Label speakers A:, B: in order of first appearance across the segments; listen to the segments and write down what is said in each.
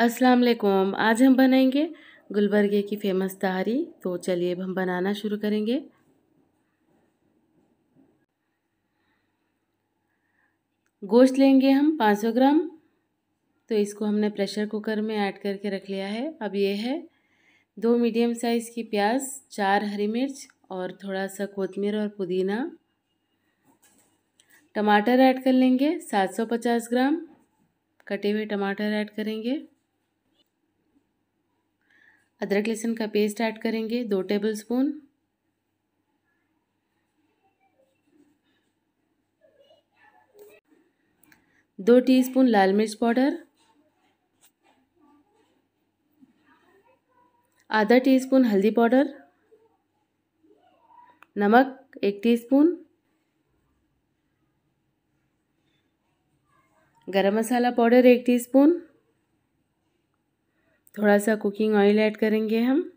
A: अस्सलाम वालेकुम आज हम बनाएंगे गुलबर्गे की फेमस तहारी तो चलिए अब हम बनाना शुरू करेंगे गोश्त लेंगे हम 500 ग्राम तो इसको हमने प्रेशर कुकर में ऐड करके रख लिया है अब ये है दो मीडियम साइज़ की प्याज चार हरी मिर्च और थोड़ा सा कोतमीर और पुदीना टमाटर ऐड कर लेंगे 750 ग्राम कटे हुए टमाटर ऐड करेंगे अदरक लहसुन का पेस्ट ऐड करेंगे दो टेबल स्पून दो टीस्पून लाल मिर्च पाउडर आधा टीस्पून हल्दी पाउडर नमक एक टीस्पून गरम मसाला पाउडर एक टीस्पून थोड़ा सा कुकिंग ऑयल ऐड करेंगे हम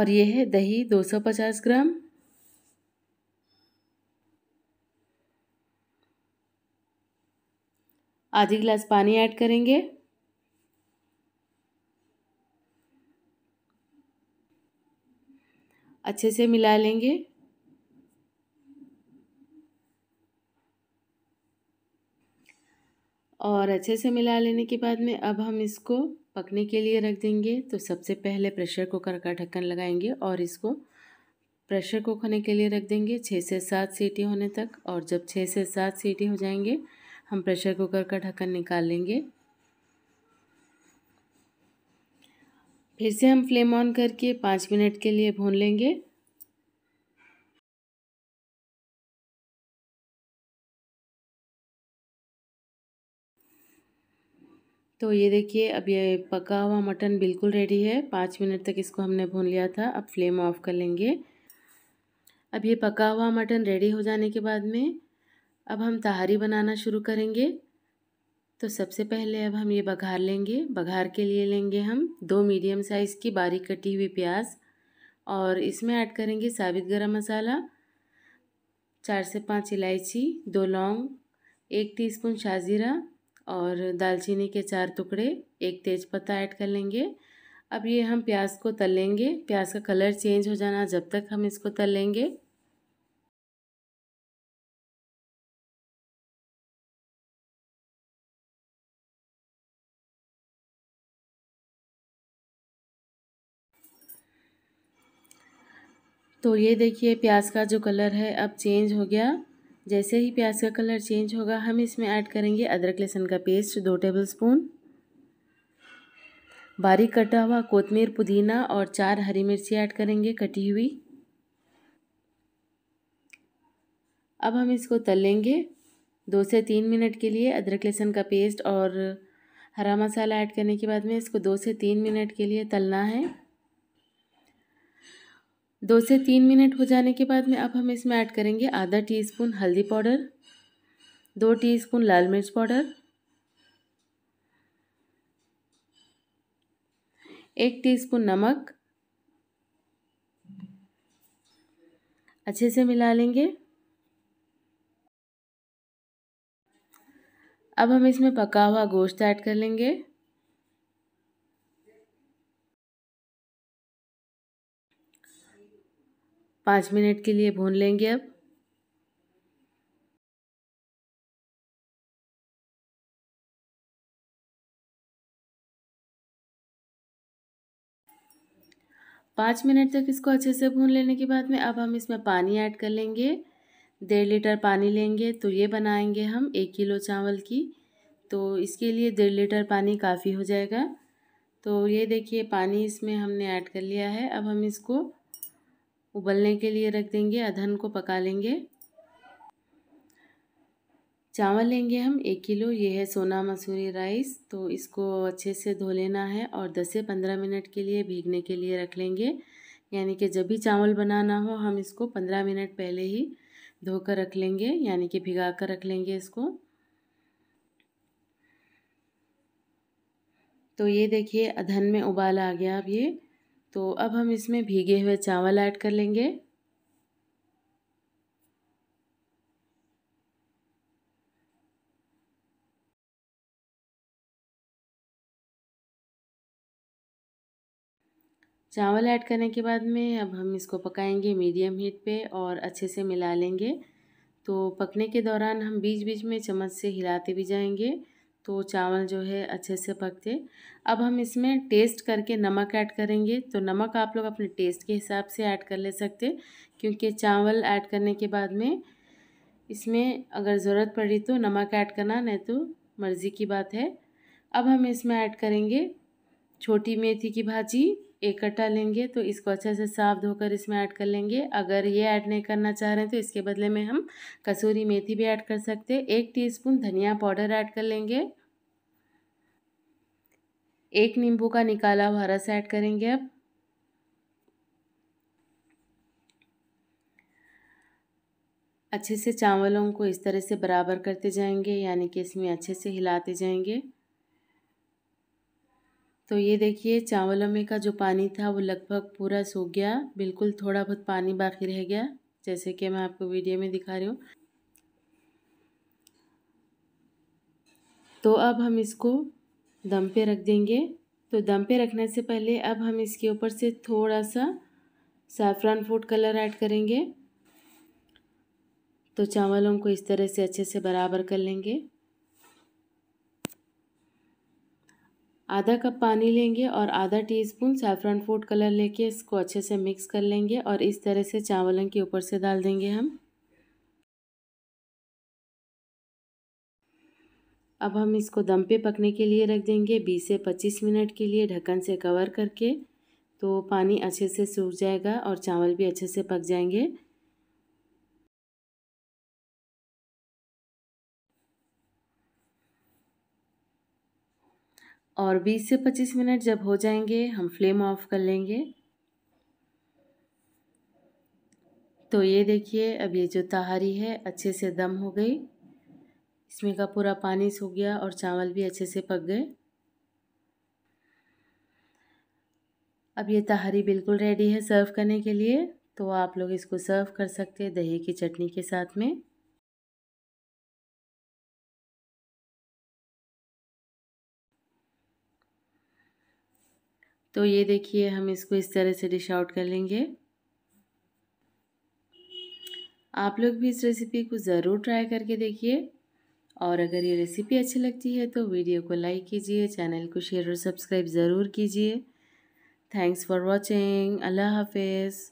A: और ये है दही 250 ग्राम आधी गिलास पानी ऐड करेंगे अच्छे से मिला लेंगे और अच्छे से मिला लेने के बाद में अब हम इसको पकने के लिए रख देंगे तो सबसे पहले प्रेशर कुकर का ढक्कन लगाएंगे और इसको प्रेशर कुक होने के लिए रख देंगे छः से सात सीटी होने तक और जब छः से सात सीटी हो जाएंगे हम प्रेशर कुकर का ढक्कन निकाल लेंगे फिर से हम फ्लेम ऑन करके पाँच मिनट के लिए भून लेंगे तो ये देखिए अब ये पका हुआ मटन बिल्कुल रेडी है पाँच मिनट तक इसको हमने भून लिया था अब फ्लेम ऑफ कर लेंगे अब ये पका हुआ मटन रेडी हो जाने के बाद में अब हम तहारी बनाना शुरू करेंगे तो सबसे पहले अब हम ये बघार लेंगे बघार के लिए लेंगे हम दो मीडियम साइज़ की बारीक कटी हुई प्याज और इसमें ऐड करेंगे साबित गरम मसाला चार से पाँच इलायची दो लौंग एक टीस्पून शाजीरा और दालचीनी के चार टुकड़े एक तेज़पत्ता ऐड कर लेंगे अब ये हम प्याज को तल लेंगे प्याज का कलर चेंज हो जाना जब तक हम इसको तल लेंगे तो ये देखिए प्याज का जो कलर है अब चेंज हो गया जैसे ही प्याज का कलर चेंज होगा हम इसमें ऐड करेंगे अदरक लहसुन का पेस्ट दो टेबल स्पून बारीक कटा हुआ कोतमीर पुदीना और चार हरी मिर्ची ऐड करेंगे कटी हुई अब हम इसको तल लेंगे दो से तीन मिनट के लिए अदरक लहसुन का पेस्ट और हरा मसाला ऐड करने के बाद में इसको दो से तीन मिनट के लिए तलना है दो से तीन मिनट हो जाने के बाद में अब हम इसमें ऐड करेंगे आधा टीस्पून हल्दी पाउडर दो टीस्पून लाल मिर्च पाउडर एक टीस्पून नमक अच्छे से मिला लेंगे अब हम इसमें पका हुआ गोश्त ऐड कर लेंगे पाँच मिनट के लिए भून लेंगे अब पाँच मिनट तक इसको अच्छे से भून लेने के बाद में अब हम इसमें पानी ऐड कर लेंगे डेढ़ लीटर पानी लेंगे तो ये बनाएंगे हम एक किलो चावल की तो इसके लिए डेढ़ लीटर पानी काफ़ी हो जाएगा तो ये देखिए पानी इसमें हमने ऐड कर लिया है अब हम इसको उबलने के लिए रख देंगे अधन को पका लेंगे चावल लेंगे हम एक किलो ये है सोना मसूरी राइस तो इसको अच्छे से धो लेना है और दस से पंद्रह मिनट के लिए भीगने के लिए रख लेंगे यानी कि जब भी चावल बनाना हो हम इसको पंद्रह मिनट पहले ही धोकर रख लेंगे यानी कि भिगा कर रख लेंगे इसको तो ये देखिए अधन में उबाल आ गया अब ये तो अब हम इसमें भीगे हुए चावल ऐड कर लेंगे चावल ऐड करने के बाद में अब हम इसको पकाएंगे मीडियम हीट पे और अच्छे से मिला लेंगे तो पकने के दौरान हम बीच बीच में चम्मच से हिलाते भी जाएंगे तो चावल जो है अच्छे से पक अब हम इसमें टेस्ट करके नमक ऐड करेंगे तो नमक आप लोग अपने टेस्ट के हिसाब से ऐड कर ले सकते क्योंकि चावल ऐड करने के बाद में इसमें अगर ज़रूरत पड़ी तो नमक ऐड करना नहीं तो मर्ज़ी की बात है अब हम इसमें ऐड करेंगे छोटी मेथी की भाजी इकट्ठा लेंगे तो इसको अच्छे से साफ धोकर इसमें ऐड कर लेंगे अगर ये ऐड नहीं करना चाह रहे हैं तो इसके बदले में हम कसूरी मेथी भी ऐड कर सकते हैं एक टीस्पून धनिया पाउडर ऐड कर लेंगे एक नींबू का निकाला हुआ रस ऐड करेंगे अब अच्छे से चावलों को इस तरह से बराबर करते जाएंगे यानी कि इसमें अच्छे से हिलाते जाएंगे तो ये देखिए चावलों में का जो पानी था वो लगभग पूरा सूख गया बिल्कुल थोड़ा बहुत पानी बाकी रह गया जैसे कि मैं आपको वीडियो में दिखा रही हूँ तो अब हम इसको दम पे रख देंगे तो दम पे रखने से पहले अब हम इसके ऊपर से थोड़ा सा सैफरान फूड कलर ऐड करेंगे तो चावलों को इस तरह से अच्छे से बराबर कर लेंगे आधा कप पानी लेंगे और आधा टीस्पून सैफ्रन फूड कलर लेके इसको अच्छे से मिक्स कर लेंगे और इस तरह से चावलों के ऊपर से डाल देंगे हम अब हम इसको दम पे पकने के लिए रख देंगे 20 से 25 मिनट के लिए ढक्कन से कवर करके तो पानी अच्छे से सूख जाएगा और चावल भी अच्छे से पक जाएंगे और 20 से 25 मिनट जब हो जाएंगे हम फ्लेम ऑफ कर लेंगे तो ये देखिए अब ये जो तहारी है अच्छे से दम हो गई इसमें का पूरा पानी सूख गया और चावल भी अच्छे से पक गए अब ये तहारी बिल्कुल रेडी है सर्व करने के लिए तो आप लोग इसको सर्व कर सकते हैं दही की चटनी के साथ में तो ये देखिए हम इसको इस तरह से डिश आउट कर लेंगे आप लोग भी इस रेसिपी को ज़रूर ट्राई करके देखिए और अगर ये रेसिपी अच्छी लगती है तो वीडियो को लाइक कीजिए चैनल को शेयर और सब्सक्राइब ज़रूर कीजिए थैंक्स फॉर वॉचिंग अल्लाह हाफिज़